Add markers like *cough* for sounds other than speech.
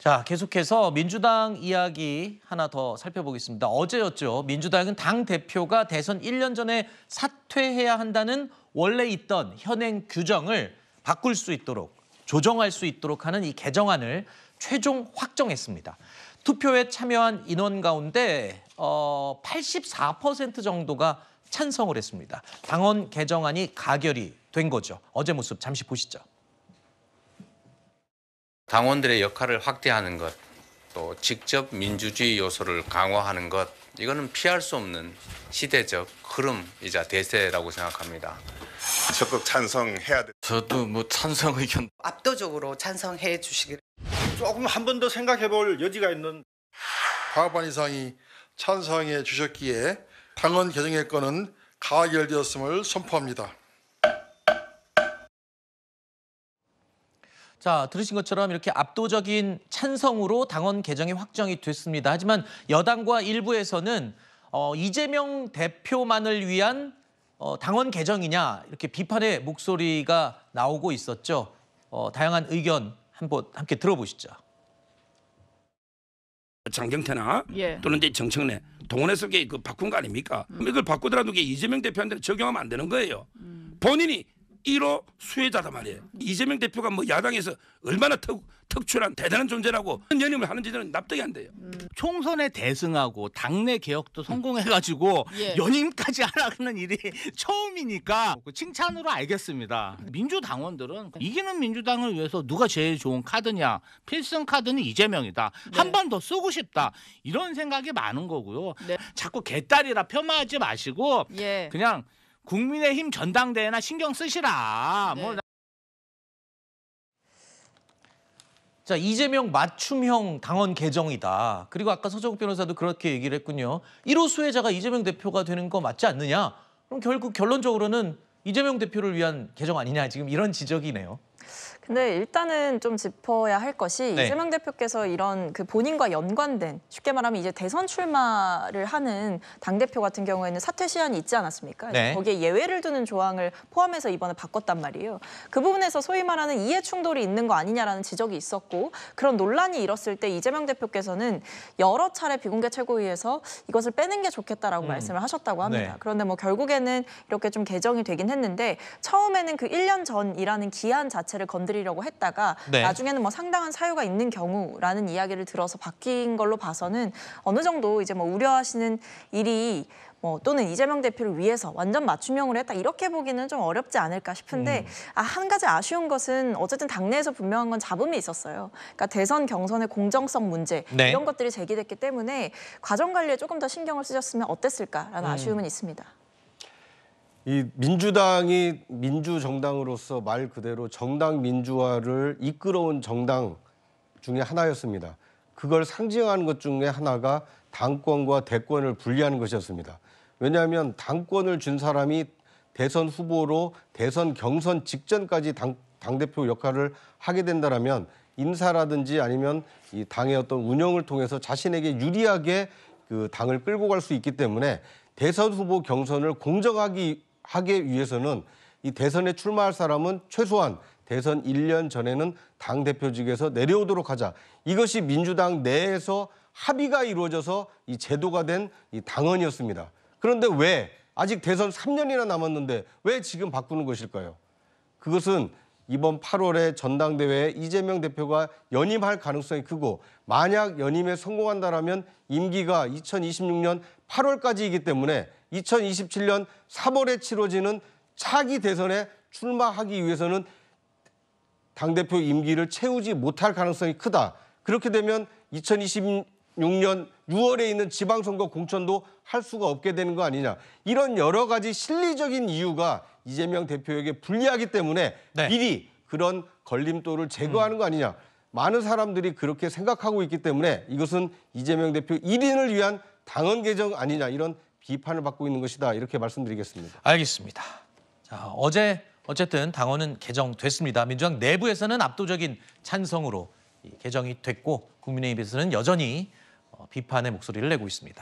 자, 계속해서 민주당 이야기 하나 더 살펴보겠습니다. 어제였죠. 민주당은 당 대표가 대선 1년 전에 사퇴해야 한다는 원래 있던 현행 규정을 바꿀 수 있도록 조정할 수 있도록 하는 이 개정안을 최종 확정했습니다. 투표에 참여한 인원 가운데 어, 84% 정도가 찬성을 했습니다. 당원 개정안이 가결이 된 거죠. 어제 모습 잠시 보시죠. 당원들의 역할을 확대하는 것, 또 직접 민주주의 요소를 강화하는 것, 이거는 피할 수 없는 시대적 흐름이자 대세라고 생각합니다. 적극 찬성해야 돼. 저도 뭐 찬성 의견 압도적으로 찬성해 주시길. 조금 한 번 더 생각해 볼 여지가 있는 과반 이상이 찬성해 주셨기에 당헌 개정의 건은 가결되었음을 선포합니다. 자, 들으신 것처럼 이렇게 압도적인 찬성으로 당원 개정이 확정이 됐습니다. 하지만 여당과 일부에서는 어, 이재명 대표만을 위한 어, 당원 개정이냐 이렇게 비판의 목소리가 나오고 있었죠. 어, 다양한 의견 한번 함께 들어보시죠. 장경태나 예. 또는 이제 정청래 동원해서 그 바꾼 거 아닙니까? 음. 이걸 바꾸더라도 이게 이재명 대표한테 적용하면 안 되는 거예요. 음. 본인이 1호 수혜자다 말이에요. 이재명 대표가 뭐 야당에서 얼마나 특, 특출한 대단한 존재라고 연임을 하는지는 납득이 안 돼요. 음. 총선에 대승하고 당내 개혁도 성공해가지고 음. 예. 연임까지 하라는 일이 *laughs* 처음이니까 그 칭찬으로 알겠습니다. 민주당원들은 이기는 민주당을 위해서 누가 제일 좋은 카드냐 필승 카드는 이재명이다. 네. 한번 더 쓰고 싶다 이런 생각이 많은 거고요. 네. 자꾸 개딸이라 폄하하지 마시고 예. 그냥 국민의힘 전당대회나 신경 쓰시라. 뭐 네. 뭐 자, 이재명 맞춤형 당원 개정이다. 그리고 아까 서정욱 변호사도 그렇게 얘기를 했군요. 1호 수혜자가 이재명 대표가 되는 거 맞지 않느냐? 그럼 결국 결론적으로는 이재명 대표를 위한 개정 아니냐 지금 이런 지적이네요. 근데 일단은 좀 짚어야 할 것이 네. 이재명 대표께서 이런 그 본인과 연관된 쉽게 말하면 이제 대선 출마를 하는 당 대표 같은 경우에는 사퇴 시한이 있지 않았습니까? 네. 거기에 예외를 두는 조항을 포함해서 이번에 바꿨단 말이에요. 그 부분에서 소위 말하는 이해 충돌이 있는 거 아니냐라는 지적이 있었고 그런 논란이 일었을 때 이재명 대표께서는 여러 차례 비공개 최고위에서 이것을 빼는 게 좋겠다라고 음. 말씀을 하셨다고 합니다. 네. 그런데 뭐 결국에는 이렇게 좀 개정이 되긴 했는데 처음에는 그 1년 전이라는 기한 자체 자체를 건드리려고 했다가 네. 나중에는 뭐 상당한 사유가 있는 경우라는 이야기를 들어서 바뀐 걸로 봐서는 어느 정도 이제 뭐 우려하시는 일이 뭐 또는 이재명 대표를 위해서 완전 맞춤형으로 했다 이렇게 보기는 좀 어렵지 않을까 싶은데 음. 아, 한 가지 아쉬운 것은 어쨌든 당내에서 분명한 건 잡음이 있었어요. 그러니까 대선 경선의 공정성 문제 네. 이런 것들이 제기됐기 때문에 과정 관리에 조금 더 신경을 쓰셨으면 어땠을까라는 음. 아쉬움은 있습니다. 이 민주당이 민주 정당으로서 말 그대로 정당 민주화를 이끌어온 정당 중에 하나였습니다. 그걸 상징하는 것 중에 하나가 당권과 대권을 분리하는 것이었습니다. 왜냐하면 당권을 준 사람이 대선 후보로 대선 경선 직전까지 당, 당대표 역할을 하게 된다면 인사라든지 아니면 이 당의 어떤 운영을 통해서 자신에게 유리하게 그 당을 끌고 갈 수 있기 때문에 대선 후보 경선을 공정하기 하기 위해서는 이 대선에 출마할 사람은 최소한 대선 1년 전에는 당 대표직에서 내려오도록 하자. 이것이 민주당 내에서 합의가 이루어져서 이 제도가 된 이 당헌이었습니다. 그런데 왜 아직 대선 3년이나 남았는데 왜 지금 바꾸는 것일까요? 그것은 이번 8월에 전당대회에 이재명 대표가 연임할 가능성이 크고 만약 연임에 성공한다라면 임기가 2026년 8월까지이기 때문에 2027년 3월에 치러지는 차기 대선에 출마하기 위해서는 당대표 임기를 채우지 못할 가능성이 크다. 그렇게 되면 2020 2016년 6월에 있는 지방선거 공천도 할 수가 없게 되는 거 아니냐. 이런 여러 가지 실리적인 이유가 이재명 대표에게 불리하기 때문에 네. 미리 그런 걸림돌을 제거하는 거 아니냐. 많은 사람들이 그렇게 생각하고 있기 때문에 이것은 이재명 대표 1인을 위한 당헌 개정 아니냐 이런 비판을 받고 있는 것이다 이렇게 말씀드리겠습니다. 알겠습니다. 자, 어제 어쨌든 당헌은 개정됐습니다. 민주당 내부에서는 압도적인 찬성으로 개정이 됐고 국민의힘에서는 여전히 비판의 목소리를 내고 있습니다.